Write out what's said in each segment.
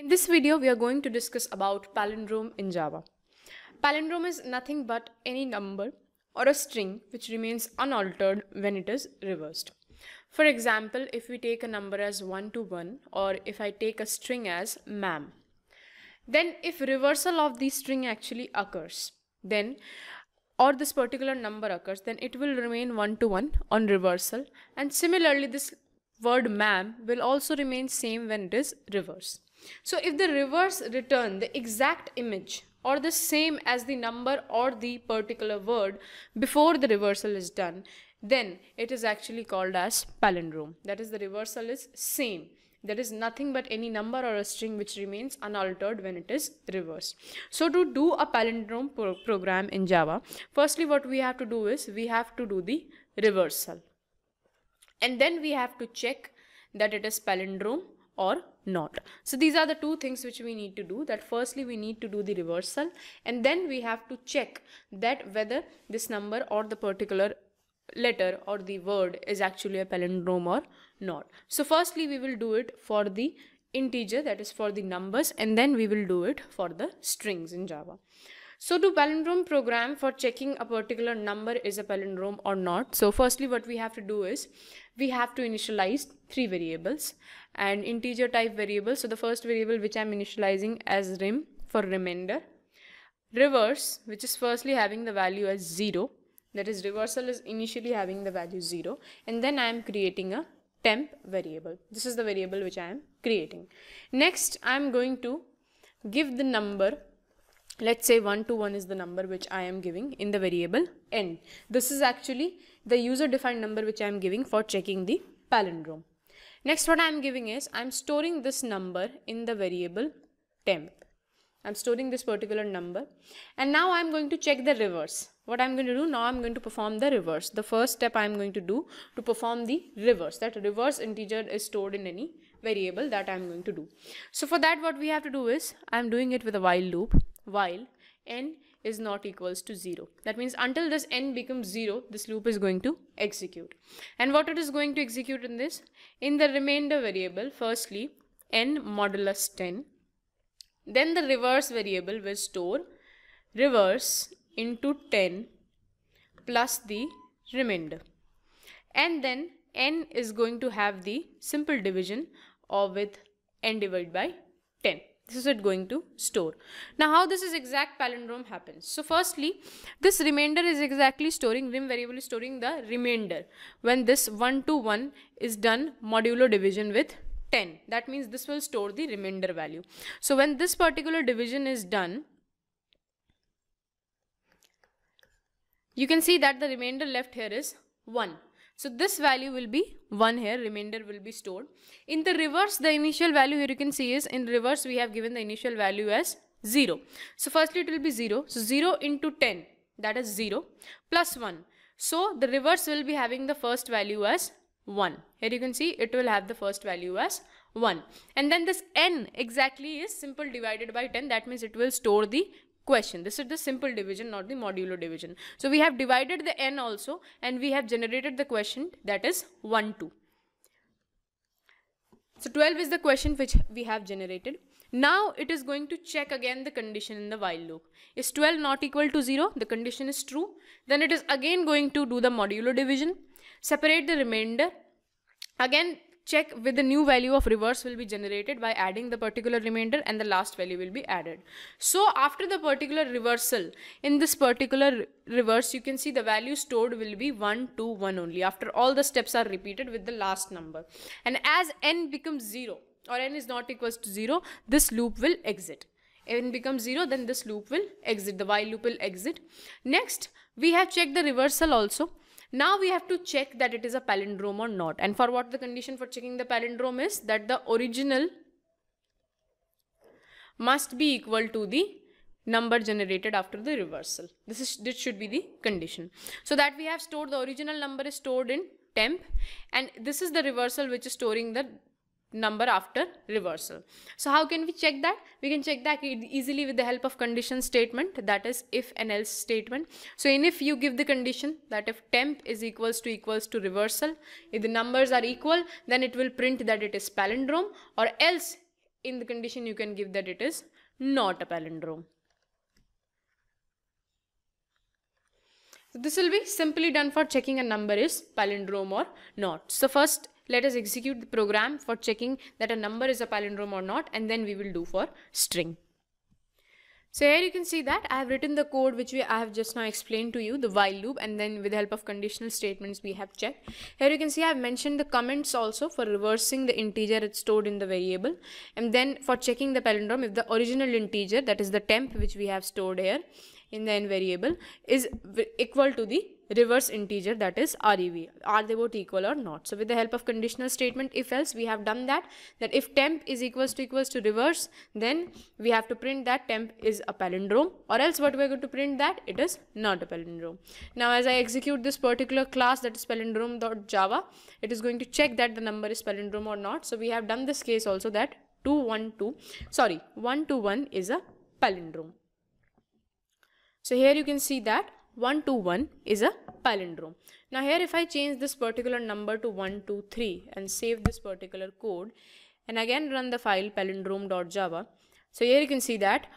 In this video, we are going to discuss about palindrome in Java. Palindrome is nothing but any number or a string which remains unaltered when it is reversed. For example, if we take a number as 1 to 1 or if I take a string as mam, then if reversal of the string actually occurs, then or this particular number occurs, then it will remain 1 to 1 on reversal and similarly this word mam will also remain same when it is reversed. So if the reverse return the exact image or the same as the number or the particular word before the reversal is done, then it is actually called as palindrome. That is the reversal is same. There is nothing but any number or a string which remains unaltered when it is reversed. So to do a palindrome pro program in Java, firstly what we have to do is we have to do the reversal. And then we have to check that it is palindrome or not. So these are the two things which we need to do that firstly we need to do the reversal and then we have to check that whether this number or the particular letter or the word is actually a palindrome or not. So firstly we will do it for the integer that is for the numbers and then we will do it for the strings in Java. So do palindrome program for checking a particular number is a palindrome or not. So firstly, what we have to do is we have to initialize three variables and integer type variable. So the first variable which I'm initializing as rim for remainder. Reverse, which is firstly having the value as 0. That is reversal is initially having the value 0. And then I am creating a temp variable. This is the variable which I am creating. Next, I am going to give the number let's say 1 to 1 is the number which I am giving in the variable n. This is actually the user defined number which I am giving for checking the palindrome. Next what I am giving is I am storing this number in the variable temp. I'm storing this particular number and now I'm going to check the reverse. What I'm going to do now I'm going to perform the reverse. The first step I'm going to do to perform the reverse that reverse integer is stored in any variable that I'm going to do. So for that what we have to do is I'm doing it with a while loop while n is not equals to 0. That means until this n becomes 0, this loop is going to execute. And what it is going to execute in this? In the remainder variable, firstly, n modulus 10. Then the reverse variable will store reverse into 10 plus the remainder. And then n is going to have the simple division or with n divided by 10 this is it going to store. Now how this is exact palindrome happens. So firstly, this remainder is exactly storing, rim variable is storing the remainder when this 1 to 1 is done modulo division with 10. That means this will store the remainder value. So when this particular division is done, you can see that the remainder left here is 1. So this value will be 1 here, remainder will be stored. In the reverse, the initial value here you can see is in reverse we have given the initial value as 0. So firstly it will be 0. So 0 into 10 that is 0 plus 1. So the reverse will be having the first value as 1. Here you can see it will have the first value as 1. And then this n exactly is simple divided by 10 that means it will store the question. This is the simple division, not the modulo division. So we have divided the n also and we have generated the question that is 1, 2. So 12 is the question which we have generated. Now it is going to check again the condition in the while loop. Is 12 not equal to 0? The condition is true. Then it is again going to do the modulo division, separate the remainder. Again check with the new value of reverse will be generated by adding the particular remainder and the last value will be added. So after the particular reversal, in this particular reverse, you can see the value stored will be 1, 2, 1 only after all the steps are repeated with the last number. And as n becomes 0 or n is not equals to 0, this loop will exit. If n becomes 0, then this loop will exit, the while loop will exit. Next, we have checked the reversal also now we have to check that it is a palindrome or not. And for what the condition for checking the palindrome is that the original must be equal to the number generated after the reversal. This is this should be the condition. So that we have stored the original number is stored in temp and this is the reversal which is storing the number after reversal. So how can we check that? We can check that easily with the help of condition statement that is if and else statement. So in if you give the condition that if temp is equals to equals to reversal, if the numbers are equal then it will print that it is palindrome or else in the condition you can give that it is not a palindrome. So this will be simply done for checking a number is palindrome or not. So first let us execute the program for checking that a number is a palindrome or not and then we will do for string. So here you can see that I have written the code which we, I have just now explained to you, the while loop and then with the help of conditional statements we have checked. Here you can see I have mentioned the comments also for reversing the integer it's stored in the variable and then for checking the palindrome if the original integer that is the temp which we have stored here in the n variable is equal to the reverse integer that is rev. Are they both equal or not? So with the help of conditional statement if else we have done that that if temp is equals to equals to reverse then we have to print that temp is a palindrome or else what we're going to print that it is not a palindrome. Now as I execute this particular class that is palindrome.java it is going to check that the number is palindrome or not. So we have done this case also that 212 sorry 121 is a palindrome. So here you can see that 1 to 1 is a palindrome. Now here if I change this particular number to 1, 2, 3 and save this particular code and again run the file palindrome.java. So here you can see that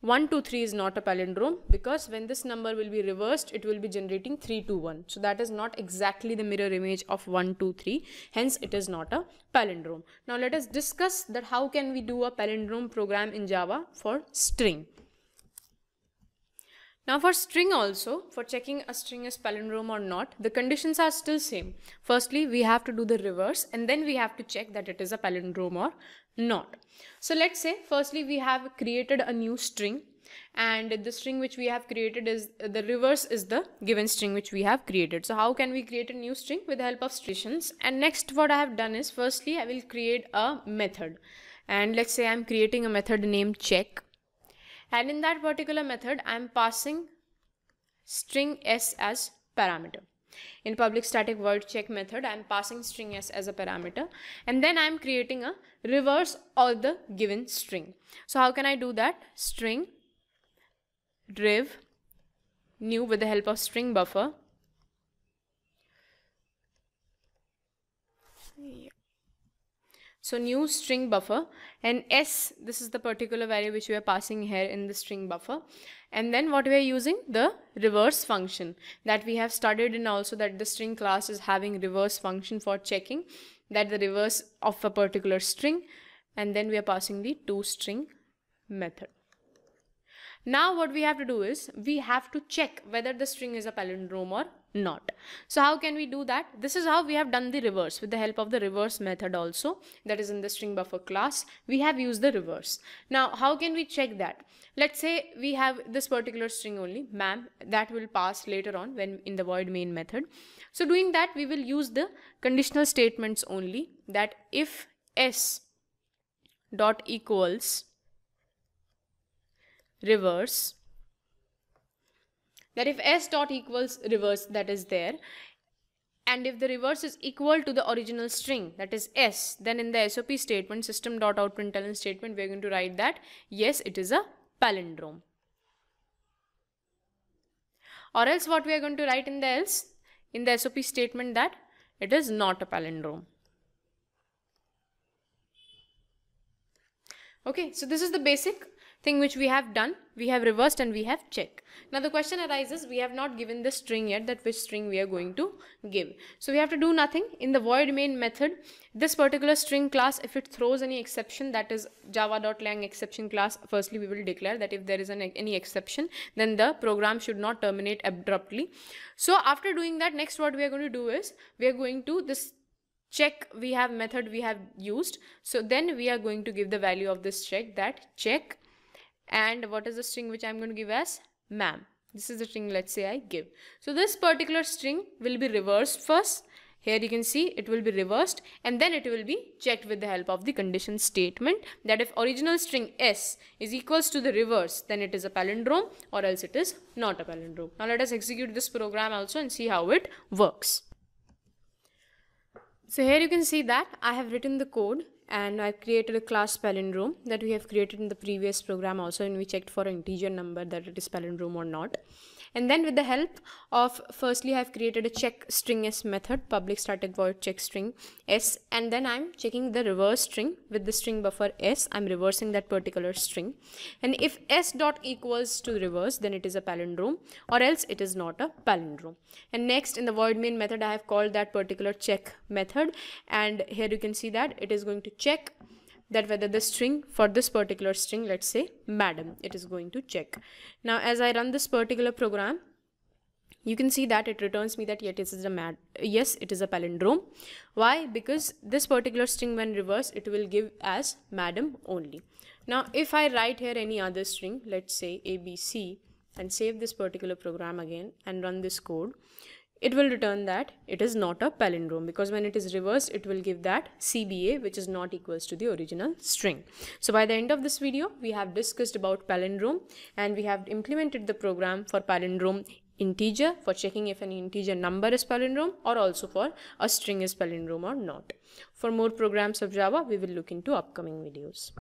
1 to 3 is not a palindrome because when this number will be reversed it will be generating 3 to 1 so that is not exactly the mirror image of 1 2 3 hence it is not a palindrome now let us discuss that how can we do a palindrome program in java for string now for string also, for checking a string is palindrome or not, the conditions are still same. Firstly, we have to do the reverse and then we have to check that it is a palindrome or not. So let's say firstly we have created a new string and the string which we have created is the reverse is the given string which we have created. So how can we create a new string with the help of strings? And next what I have done is firstly I will create a method and let's say I'm creating a method named check and in that particular method I am passing string s as parameter. In public static void check method I am passing string s as a parameter and then I am creating a reverse of the given string. So how can I do that? String div new with the help of string buffer. Yeah. So new string buffer and S, this is the particular value which we are passing here in the string buffer. And then what we are using? The reverse function that we have studied in also that the string class is having reverse function for checking that the reverse of a particular string. And then we are passing the to string method. Now what we have to do is we have to check whether the string is a palindrome or not. So how can we do that? This is how we have done the reverse with the help of the reverse method also that is in the string buffer class. We have used the reverse. Now how can we check that? Let's say we have this particular string only ma'am that will pass later on when in the void main method. So doing that we will use the conditional statements only that if s dot equals reverse that if s dot equals reverse that is there and if the reverse is equal to the original string that is s then in the sop statement system dot out println statement we're going to write that yes it is a palindrome or else what we are going to write in the else in the sop statement that it is not a palindrome okay so this is the basic thing which we have done we have reversed and we have check now the question arises we have not given the string yet that which string we are going to give so we have to do nothing in the void main method this particular string class if it throws any exception that is java.lang exception class firstly we will declare that if there is an, any exception then the program should not terminate abruptly so after doing that next what we are going to do is we are going to this check we have method we have used so then we are going to give the value of this check that check and what is the string which I'm going to give as ma'am. This is the string let's say I give. So this particular string will be reversed first. Here you can see it will be reversed and then it will be checked with the help of the condition statement that if original string s is equals to the reverse then it is a palindrome or else it is not a palindrome. Now let us execute this program also and see how it works. So here you can see that I have written the code and I've created a class palindrome that we have created in the previous program also and we checked for an integer number that it is palindrome or not and then with the help of firstly I've created a check string s method public static void check string s and then I'm checking the reverse string with the string buffer s I'm reversing that particular string and if s dot equals to reverse then it is a palindrome or else it is not a palindrome and next in the void main method I have called that particular check method and here you can see that it is going to check that whether the string for this particular string let's say madam it is going to check now as i run this particular program you can see that it returns me that yet it is a mad yes it is a palindrome why because this particular string when reversed it will give as madam only now if i write here any other string let's say abc and save this particular program again and run this code it will return that it is not a palindrome because when it is reversed it will give that CBA which is not equals to the original string. So by the end of this video we have discussed about palindrome and we have implemented the program for palindrome integer for checking if an integer number is palindrome or also for a string is palindrome or not. For more programs of Java we will look into upcoming videos.